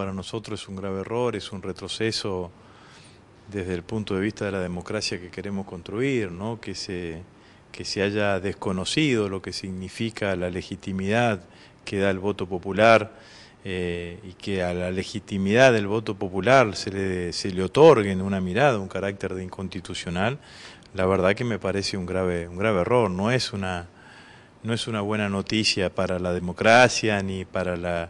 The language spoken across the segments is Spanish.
para nosotros es un grave error, es un retroceso desde el punto de vista de la democracia que queremos construir, ¿no? que, se, que se haya desconocido lo que significa la legitimidad que da el voto popular eh, y que a la legitimidad del voto popular se le, se le otorgue una mirada un carácter de inconstitucional, la verdad que me parece un grave, un grave error, no es una no es una buena noticia para la democracia ni para la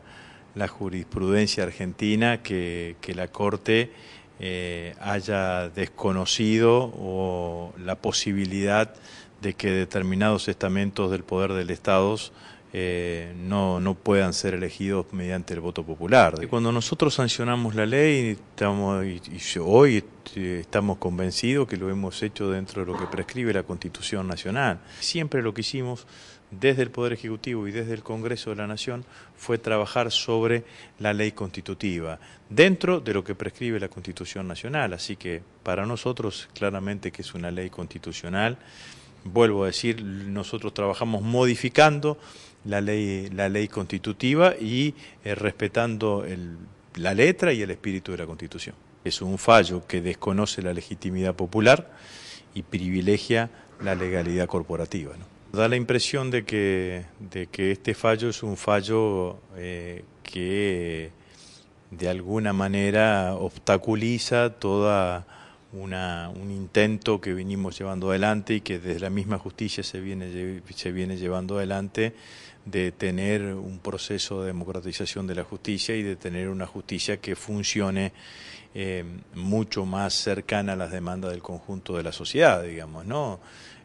la jurisprudencia argentina que, la Corte eh, haya desconocido o la posibilidad de que determinados estamentos del poder del Estado eh, no, no puedan ser elegidos mediante el voto popular. cuando nosotros sancionamos la ley, estamos, y hoy este, estamos convencidos que lo hemos hecho dentro de lo que prescribe la Constitución Nacional. Siempre lo que hicimos desde el Poder Ejecutivo y desde el Congreso de la Nación fue trabajar sobre la ley constitutiva, dentro de lo que prescribe la Constitución Nacional. Así que para nosotros claramente que es una ley constitucional vuelvo a decir, nosotros trabajamos modificando la ley, la ley constitutiva y eh, respetando la letra y el espíritu de la Constitución. Es un fallo que desconoce la legitimidad popular y privilegia la legalidad corporativa. Da la impresión de que, que este fallo es un fallo eh, que de alguna manera obstaculiza toda una, un intento que venimos llevando adelante y que desde la misma justicia se viene, se viene llevando adelante de tener un proceso de democratización de la justicia y de tener una justicia que funcione eh, mucho más cercana a las demandas del conjunto de la sociedad, digamos, ¿no?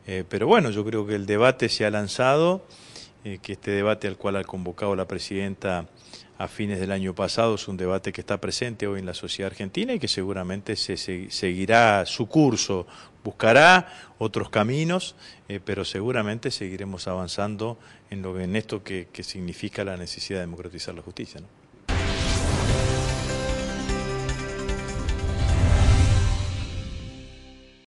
Eh, pero bueno, yo creo que el debate se ha lanzado, eh, que este debate al cual ha convocado la presidenta a fines del año pasado. Es un debate que está presente hoy en la sociedad argentina y que seguramente se, seguirá su curso, buscará otros caminos, eh, pero seguramente seguiremos avanzando en, lo, en esto que, que significa la necesidad de democratizar la justicia.